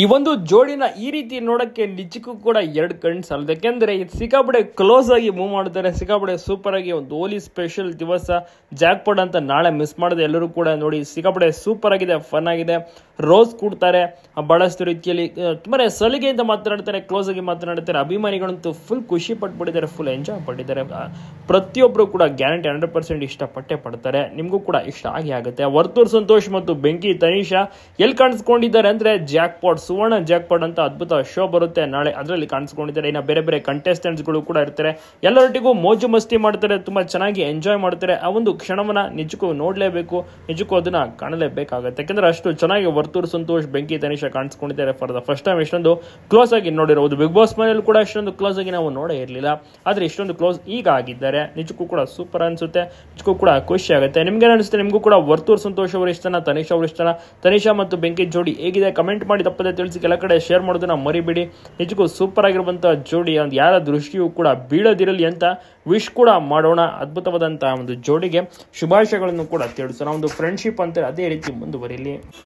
ಈ ಒಂದು ಜೋಡಿನ ಈ ರೀತಿ ನೋಡೋಕ್ಕೆ ನಿಜಕ್ಕೂ ಕೂಡ ಎರಡು ಕಣ್ಣು ಸಾಲದು ಯಾಕೆಂದರೆ ಇದು ಸಿಕ್ಕಾಪಡೆ ಕ್ಲೋಸ್ ಆಗಿ ಮೂವ್ ಮಾಡ್ತಾರೆ ಸಿಕ್ಕಾಪಡೆ ಸೂಪರ್ ಆಗಿ ಒಂದು ಓಲಿ ಸ್ಪೆಷಲ್ ದಿವಸ ಜಾಕ್ಪಾಟ್ ಅಂತ ನಾಳೆ ಮಿಸ್ ಮಾಡಿದೆ ಎಲ್ಲರೂ ಕೂಡ ನೋಡಿ ಸಿಕ್ಕಾಪಡೆ ಸೂಪರ್ ಆಗಿದೆ ಫನ್ ಆಗಿದೆ ರೋಸ್ ಕೂಡ್ತಾರೆ ಬಹಳಷ್ಟು ರೀತಿಯಲ್ಲಿ ತುಂಬಾ ಸಲಿಗೆಯಿಂದ ಮಾತನಾಡ್ತಾರೆ ಕ್ಲೋಸ್ ಆಗಿ ಮಾತನಾಡ್ತಾರೆ ಅಭಿಮಾನಿಗಳಂತೂ ಫುಲ್ ಖುಷಿ ಪಟ್ಬಿಟ್ಟಿದ್ದಾರೆ ಫುಲ್ ಎಂಜಾಯ್ ಪಟ್ಟಿದ್ದಾರೆ ಪ್ರತಿಯೊಬ್ಬರು ಕೂಡ ಗ್ಯಾರಂಟಿ ಹಂಡ್ರೆಡ್ ಪರ್ಸೆಂಟ್ ಇಷ್ಟಪಟ್ಟೆ ಪಡ್ತಾರೆ ನಿಮಗೂ ಕೂಡ ಇಷ್ಟ ಆಗಿ ಆಗುತ್ತೆ ವರ್ತೂರ್ ಸಂತೋಷ್ ಮತ್ತು ಬೆಂಕಿ ತನಿಷಾ ಎಲ್ಲಿ ಕಾಣಿಸ್ಕೊಂಡಿದ್ದಾರೆ ಅಂದರೆ ಜಾಕ್ಪಾಟ್ ಸುವರ್ಣ ಪಾಡ್ ಅಂತ ಅದ್ಭುತ ಶೋ ಬರುತ್ತೆ ನಾಳೆ ಅದರಲ್ಲಿ ಕಾಣಿಸ್ಕೊಂಡಿದ್ದಾರೆ ಇನ್ನು ಬೇರೆ ಬೇರೆ ಕಂಟೆಸ್ಟೆಂಟ್ಸ್ಗಳು ಕೂಡ ಇರ್ತಾರೆ ಎಲ್ಲರೊಟ್ಟಿಗೂ ಮೋಜು ಮಸ್ತಿ ಮಾಡ್ತಾರೆ ತುಂಬ ಚೆನ್ನಾಗಿ ಎಂಜಾಯ್ ಮಾಡ್ತಾರೆ ಆ ಒಂದು ಕ್ಷಣವನ್ನ ನಿಜಕ್ಕೂ ನೋಡಲೇಬೇಕು ನಿಜಕ್ಕೂ ಅದನ್ನ ಕಾಣಲೇಬೇಕಾಗುತ್ತೆ ಯಾಕಂದರೆ ಅಷ್ಟು ಚೆನ್ನಾಗಿ ವರ್ತೂರ್ ಸಂತೋಷ್ ಬೆಂಕಿ ತನಿಷ ಕಾಣಿಸ್ಕೊಂಡಿದ್ದಾರೆ ಫಾರ್ ದ ಫಸ್ಟ್ ಟೈಮ್ ಇಷ್ಟೊಂದು ಕ್ಲೋಸ್ ಆಗಿ ನೋಡಿರೋದು ಬಿಗ್ ಬಾಸ್ ಮನೆಯಲ್ಲೂ ಕೂಡ ಇಷ್ಟೊಂದು ಕ್ಲೋಸ್ ಆಗಿ ನಾವು ನೋಡೇ ಇರಲಿಲ್ಲ ಆದರೆ ಇಷ್ಟೊಂದು ಕ್ಲೋಸ್ ಈಗ ಆಗಿದ್ದಾರೆ ನಿಜಕ್ಕೂ ಕೂಡ ಸೂಪರ್ ಅನಿಸುತ್ತೆ ನಿಜಕ್ಕೂ ಕೂಡ ಖುಷಿ ಆಗುತ್ತೆ ನಿಮ್ಗೆ ಏನಿಸುತ್ತೆ ನಿಮಗೂ ಕೂಡ ವರ್ತೂರ್ ಸಂತೋಷ್ ಅವರು ಇಷ್ಟನ ತನಿಷಾ ಅವರು ಇಷ್ಟನ ತನಿಷಾ ಮತ್ತು ಬೆಂಕಿ ಜೋಡಿ ಹೇಗಿದೆ ಕಮೆಂಟ್ ಮಾಡಿ ತಪ್ಪದೆ ತಿಳಿಸಿ ಕೆಲ ಕಡೆ ಶೇರ್ ಮಾಡೋದನ್ನ ಮರಿಬಿಡಿ ನಿಜಕ್ಕೂ ಸೂಪರ್ ಆಗಿರುವಂತಹ ಜೋಡಿ ಒಂದು ಯಾರ ದೃಷ್ಟಿಯು ಕೂಡ ಬೀಳದಿರಲಿ ಅಂತ ವಿಶ್ ಕೂಡ ಮಾಡೋಣ ಅದ್ಭುತವಾದಂತಹ ಒಂದು ಜೋಡಿಗೆ ಶುಭಾಶಯಗಳನ್ನು ಕೂಡ ತಿಳಿಸೋಣ ಒಂದು ಫ್ರೆಂಡ್ಶಿಪ್ ಅಂತ ಅದೇ ರೀತಿ ಮುಂದುವರಿಲಿ